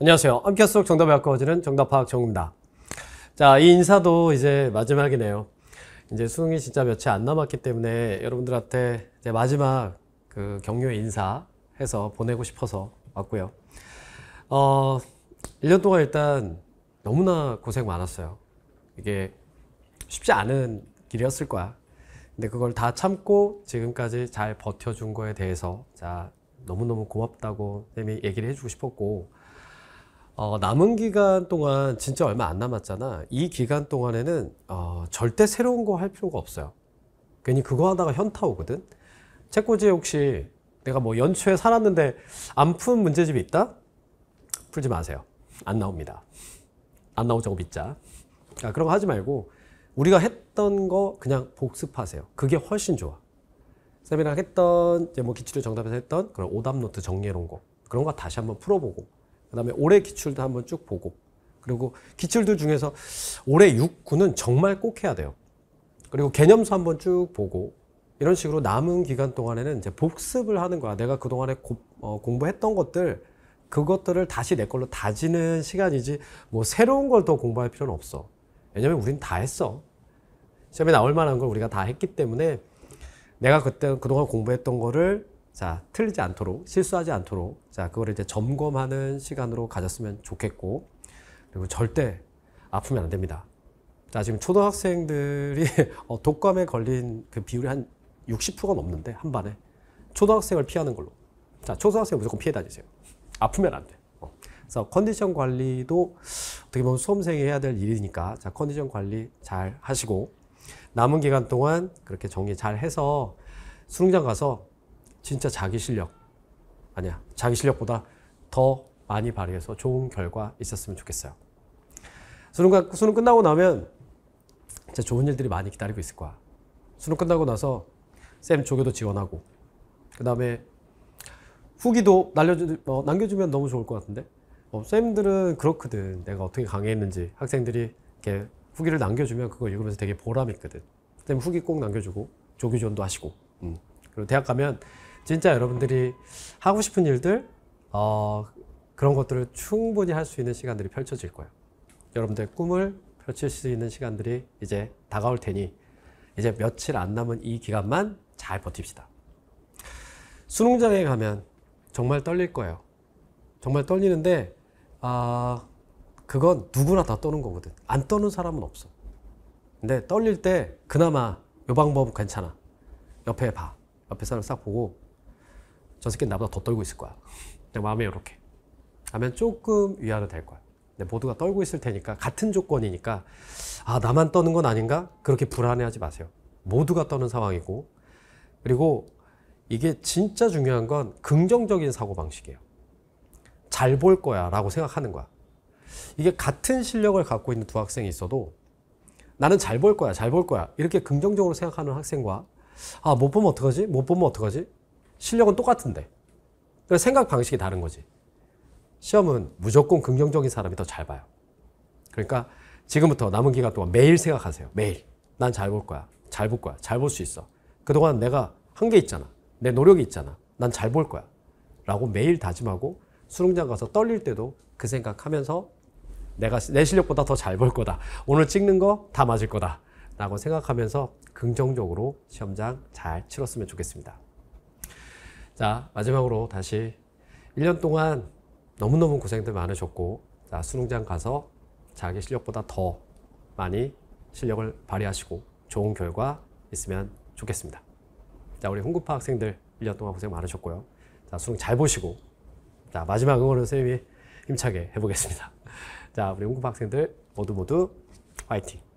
안녕하세요. 함께 수 정답을 바꿔주는 정답 파 정우입니다. 자, 이 인사도 이제 마지막이네요. 이제 수능이 진짜 며칠 안 남았기 때문에 여러분들한테 이제 마지막 그 격려 인사 해서 보내고 싶어서 왔고요. 어, 1년 동안 일단 너무나 고생 많았어요. 이게 쉽지 않은 길이었을 거야. 근데 그걸 다 참고 지금까지 잘 버텨준 거에 대해서 자, 너무너무 고맙다고 얘기를 해주고 싶었고 어, 남은 기간 동안 진짜 얼마 안 남았잖아. 이 기간 동안에는 어, 절대 새로운 거 할 필요가 없어요. 괜히 그거 하다가 현타 오거든. 책꽂이에 혹시 내가 뭐 연초에 살았는데 안 푼 문제집이 있다? 풀지 마세요. 안 나옵니다. 안 나오자고 믿자. 아, 그런 거 하지 말고 우리가 했던 거 그냥 복습하세요. 그게 훨씬 좋아. 쌤이랑 했던 뭐 기출의 정답에서 했던 그런 오답 노트 정리해 놓은 거 그런 거 다시 한번 풀어보고 그다음에 올해 기출도 한번 쭉 보고 그리고 기출들 중에서 올해 6, 9는 정말 꼭 해야 돼요. 그리고 개념서 한번 쭉 보고 이런 식으로 남은 기간 동안에는 이제 복습을 하는 거야. 내가 그동안에 고, 어, 공부했던 것들 그것들을 다시 내 걸로 다지는 시간이지 뭐 새로운 걸 더 공부할 필요는 없어. 왜냐면 우린 다 했어. 시험에 나올 만한 걸 우리가 다 했기 때문에 내가 그때 그동안 공부했던 거를 자, 틀리지 않도록, 실수하지 않도록, 자, 그거를 이제 점검하는 시간으로 가졌으면 좋겠고, 그리고 절대 아프면 안 됩니다. 자, 지금 초등학생들이 어, 독감에 걸린 그 비율이 한 60%가 넘는데, 한 반에. 초등학생을 피하는 걸로. 자, 초등학생 무조건 피해 다니세요. 아프면 안 돼. 어. 그래서 컨디션 관리도 어떻게 보면 수험생이 해야 될 일이니까, 자, 컨디션 관리 잘 하시고, 남은 기간 동안 그렇게 정리 잘 해서 수능장 가서 진짜 자기 실력 아니야 자기 실력보다 더 많이 발휘해서 좋은 결과 있었으면 좋겠어요. 수능 수능 끝나고 나면 진짜 좋은 일들이 많이 기다리고 있을 거야. 수능 끝나고 나서 쌤 조교도 지원하고 그 다음에 후기도 날려주 어, 남겨주면 너무 좋을 것 같은데 어, 쌤들은 그렇거든. 내가 어떻게 강의했는지 학생들이 이렇게 후기를 남겨주면 그거 읽으면서 되게 보람 이 있거든. 쌤 후기 꼭 남겨주고 조교 지원도 하시고 음. 그리고 대학 가면 진짜 여러분들이 하고 싶은 일들 어, 그런 것들을 충분히 할 수 있는 시간들이 펼쳐질 거예요. 여러분들의 꿈을 펼칠 수 있는 시간들이 이제 다가올 테니 이제 며칠 안 남은 이 기간만 잘 버팁시다. 수능장에 가면 정말 떨릴 거예요. 정말 떨리는데 아 그건 누구나 다 떠는 거거든. 안 떠는 사람은 없어. 근데 떨릴 때 그나마 요 방법 괜찮아. 옆에 봐. 옆에 사람 싹 보고 저 새끼는 나보다 더 떨고 있을 거야. 내 마음에 이렇게 하면 조금 위안이 될 거야. 모두가 떨고 있을 테니까 같은 조건이니까 아 나만 떠는 건 아닌가 그렇게 불안해하지 마세요. 모두가 떠는 상황이고 그리고 이게 진짜 중요한 건 긍정적인 사고 방식이에요. 잘 볼 거야라고 생각하는 거야. 이게 같은 실력을 갖고 있는 두 학생이 있어도 나는 잘 볼 거야, 잘 볼 거야 이렇게 긍정적으로 생각하는 학생과 아 못 보면 어떡하지, 못 보면 어떡하지 실력은 똑같은데. 그래서 생각 방식이 다른 거지. 시험은 무조건 긍정적인 사람이 더 잘 봐요. 그러니까 지금부터 남은 기간 동안 매일 생각하세요. 매일. 난 잘 볼 거야. 잘 볼 거야. 잘 볼 수 있어. 그동안 내가 한 게 있잖아. 내 노력이 있잖아. 난 잘 볼 거야. 라고 매일 다짐하고 수능장 가서 떨릴 때도 그 생각하면서 내가 내 실력보다 더 잘 볼 거다. 오늘 찍는 거 다 맞을 거다. 라고 생각하면서 긍정적으로 시험장 잘 치렀으면 좋겠습니다. 자, 마지막으로 다시 1년 동안 너무너무 고생들 많으셨고, 자, 수능장 가서 자기 실력보다 더 많이 실력을 발휘하시고 좋은 결과 있으면 좋겠습니다. 자, 우리 홍구파 학생들 1년 동안 고생 많으셨고요. 자, 수능 잘 보시고, 자, 마지막 응원은 선생님이 힘차게 해보겠습니다. 자, 우리 홍구파 학생들 모두 모두 화이팅!